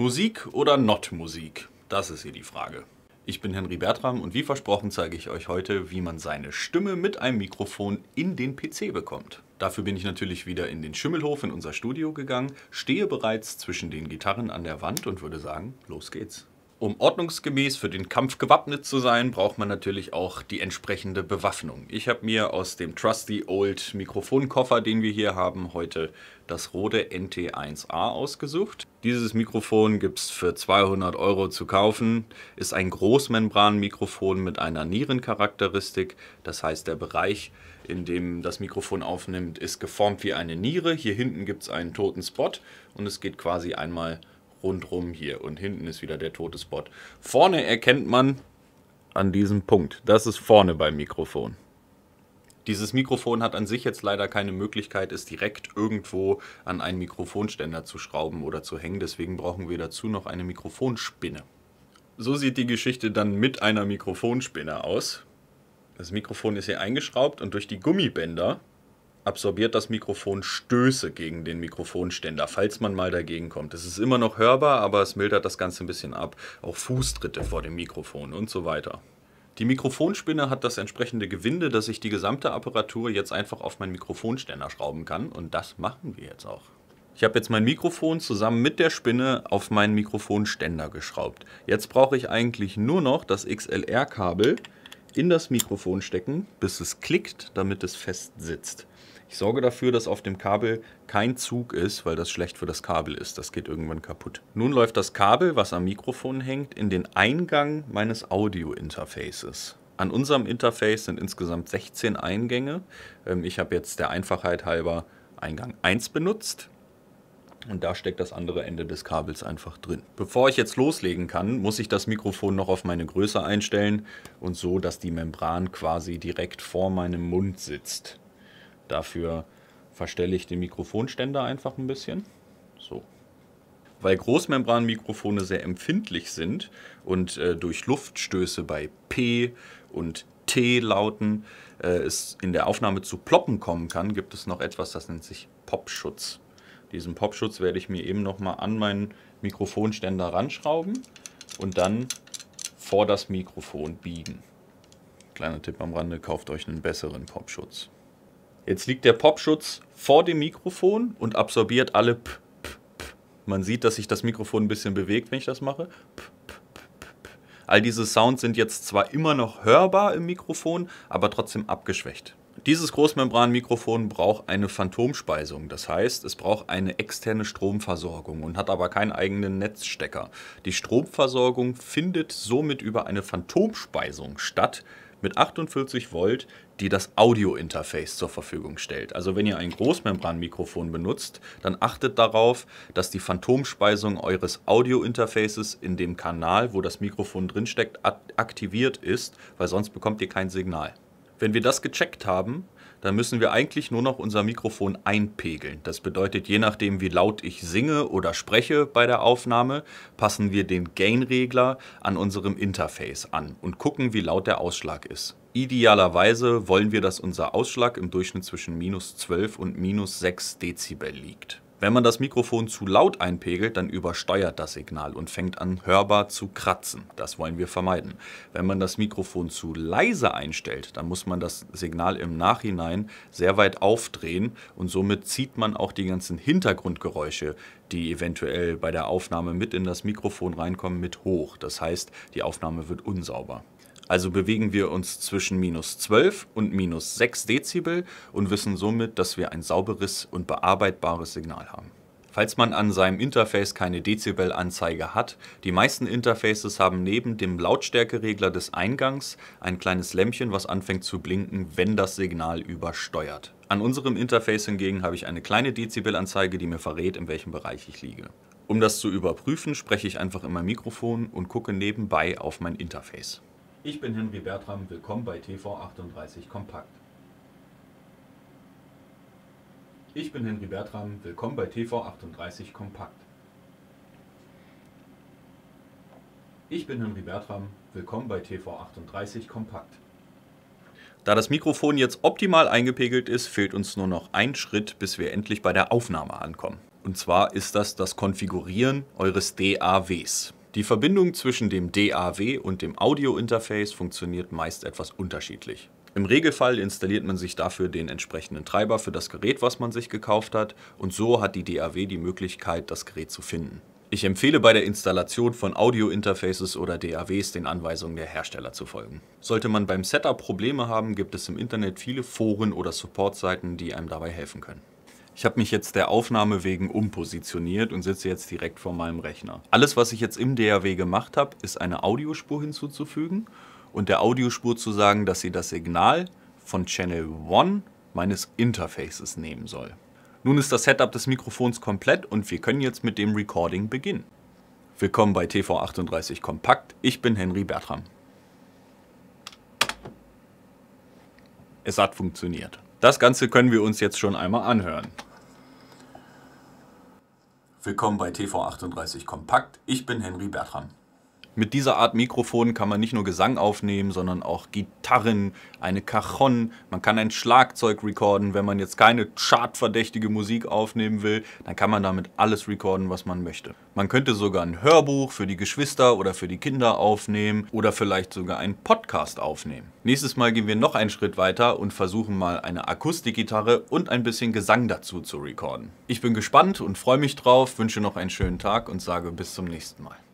Musik oder not Musik? Das ist hier die Frage. Ich bin Henry Bertram und wie versprochen zeige ich euch heute, wie man seine Stimme mit einem Mikrofon in den PC bekommt. Dafür bin ich natürlich wieder in den Schimmelhof in unser Studio gegangen, stehe bereits zwischen den Gitarren an der Wand und würde sagen, los geht's. Um ordnungsgemäß für den Kampf gewappnet zu sein, braucht man natürlich auch die entsprechende Bewaffnung. Ich habe mir aus dem trusty old Mikrofonkoffer, den wir hier haben, heute das Rode NT1A ausgesucht. Dieses Mikrofon gibt es für 200 Euro zu kaufen, ist ein Großmembranmikrofon mit einer Nierencharakteristik. Das heißt, der Bereich, in dem das Mikrofon aufnimmt, ist geformt wie eine Niere. Hier hinten gibt es einen toten Spot und es geht quasi einmal rundrum hier und hinten ist wieder der tote Spot. Vorne erkennt man an diesem Punkt, das ist vorne beim Mikrofon. Dieses Mikrofon hat an sich jetzt leider keine Möglichkeit, es direkt irgendwo an einen Mikrofonständer zu schrauben oder zu hängen. Deswegen brauchen wir dazu noch eine Mikrofonspinne. So sieht die Geschichte dann mit einer Mikrofonspinne aus. Das Mikrofon ist hier eingeschraubt und durch die Gummibänder absorbiert das Mikrofon Stöße gegen den Mikrofonständer, falls man mal dagegen kommt. Es ist immer noch hörbar, aber es mildert das Ganze ein bisschen ab. Auch Fußtritte vor dem Mikrofon und so weiter. Die Mikrofonspinne hat das entsprechende Gewinde, dass ich die gesamte Apparatur jetzt einfach auf meinen Mikrofonständer schrauben kann und das machen wir jetzt auch. Ich habe jetzt mein Mikrofon zusammen mit der Spinne auf meinen Mikrofonständer geschraubt. Jetzt brauche ich eigentlich nur noch das XLR-Kabel in das Mikrofon stecken, bis es klickt, damit es fest sitzt. Ich sorge dafür, dass auf dem Kabel kein Zug ist, weil das schlecht für das Kabel ist. Das geht irgendwann kaputt. Nun läuft das Kabel, was am Mikrofon hängt, in den Eingang meines Audio-Interfaces. An unserem Interface sind insgesamt 16 Eingänge. Ähm, ich habe jetzt der Einfachheit halber Eingang 1 benutzt. Und da steckt das andere Ende des Kabels einfach drin. Bevor ich jetzt loslegen kann, muss ich das Mikrofon noch auf meine Größe einstellen und so, dass die Membran quasi direkt vor meinem Mund sitzt. Dafür verstelle ich den Mikrofonständer einfach ein bisschen. So. Weil Großmembranmikrofone sehr empfindlich sind und äh, durch Luftstöße bei P und T-Lauten äh, es in der Aufnahme zu Ploppen kommen kann, gibt es noch etwas, das nennt sich Popschutz. Diesen Popschutz werde ich mir eben nochmal an meinen Mikrofonständer ranschrauben und dann vor das Mikrofon biegen. Kleiner Tipp am Rande, kauft euch einen besseren Popschutz. Jetzt liegt der Popschutz vor dem Mikrofon und absorbiert alle P. -P, -P. Man sieht, dass sich das Mikrofon ein bisschen bewegt, wenn ich das mache. P All diese Sounds sind jetzt zwar immer noch hörbar im Mikrofon, aber trotzdem abgeschwächt. Dieses Großmembranmikrofon braucht eine Phantomspeisung, das heißt, es braucht eine externe Stromversorgung und hat aber keinen eigenen Netzstecker. Die Stromversorgung findet somit über eine Phantomspeisung statt, mit 48 Volt, die das Audio-Interface zur Verfügung stellt. Also wenn ihr ein Großmembranmikrofon benutzt, dann achtet darauf, dass die Phantomspeisung eures Audio-Interfaces in dem Kanal, wo das Mikrofon drinsteckt, aktiviert ist, weil sonst bekommt ihr kein Signal. Wenn wir das gecheckt haben, dann müssen wir eigentlich nur noch unser Mikrofon einpegeln. Das bedeutet, je nachdem, wie laut ich singe oder spreche bei der Aufnahme, passen wir den Gain-Regler an unserem Interface an und gucken, wie laut der Ausschlag ist. Idealerweise wollen wir, dass unser Ausschlag im Durchschnitt zwischen minus 12 und minus 6 Dezibel liegt. Wenn man das Mikrofon zu laut einpegelt, dann übersteuert das Signal und fängt an hörbar zu kratzen. Das wollen wir vermeiden. Wenn man das Mikrofon zu leise einstellt, dann muss man das Signal im Nachhinein sehr weit aufdrehen und somit zieht man auch die ganzen Hintergrundgeräusche, die eventuell bei der Aufnahme mit in das Mikrofon reinkommen, mit hoch. Das heißt, die Aufnahme wird unsauber. Also bewegen wir uns zwischen minus 12 und minus 6 Dezibel und wissen somit, dass wir ein sauberes und bearbeitbares Signal haben. Falls man an seinem Interface keine Dezibel-Anzeige hat, die meisten Interfaces haben neben dem Lautstärkeregler des Eingangs ein kleines Lämpchen, was anfängt zu blinken, wenn das Signal übersteuert. An unserem Interface hingegen habe ich eine kleine Dezibel-Anzeige, die mir verrät, in welchem Bereich ich liege. Um das zu überprüfen, spreche ich einfach in mein Mikrofon und gucke nebenbei auf mein Interface. Ich bin Henry Bertram, willkommen bei TV38 Kompakt. Ich bin Henry Bertram, willkommen bei TV38 Kompakt. Ich bin Henry Bertram, willkommen bei TV38 Kompakt. Da das Mikrofon jetzt optimal eingepegelt ist, fehlt uns nur noch ein Schritt, bis wir endlich bei der Aufnahme ankommen. Und zwar ist das das Konfigurieren eures DAWs. Die Verbindung zwischen dem DAW und dem Audio-Interface funktioniert meist etwas unterschiedlich. Im Regelfall installiert man sich dafür den entsprechenden Treiber für das Gerät, was man sich gekauft hat, und so hat die DAW die Möglichkeit, das Gerät zu finden. Ich empfehle bei der Installation von Audio-Interfaces oder DAWs den Anweisungen der Hersteller zu folgen. Sollte man beim Setup Probleme haben, gibt es im Internet viele Foren oder Supportseiten, die einem dabei helfen können. Ich habe mich jetzt der Aufnahme wegen umpositioniert und sitze jetzt direkt vor meinem Rechner. Alles, was ich jetzt im DAW gemacht habe, ist eine Audiospur hinzuzufügen und der Audiospur zu sagen, dass sie das Signal von Channel 1 meines Interfaces nehmen soll. Nun ist das Setup des Mikrofons komplett und wir können jetzt mit dem Recording beginnen. Willkommen bei TV38 Kompakt, ich bin Henry Bertram. Es hat funktioniert. Das Ganze können wir uns jetzt schon einmal anhören. Willkommen bei TV38 Kompakt. Ich bin Henry Bertram. Mit dieser Art Mikrofon kann man nicht nur Gesang aufnehmen, sondern auch Gitarren, eine Cajon, man kann ein Schlagzeug recorden. Wenn man jetzt keine chartverdächtige Musik aufnehmen will, dann kann man damit alles recorden, was man möchte. Man könnte sogar ein Hörbuch für die Geschwister oder für die Kinder aufnehmen oder vielleicht sogar einen Podcast aufnehmen. Nächstes Mal gehen wir noch einen Schritt weiter und versuchen mal eine Akustikgitarre und ein bisschen Gesang dazu zu recorden. Ich bin gespannt und freue mich drauf, wünsche noch einen schönen Tag und sage bis zum nächsten Mal.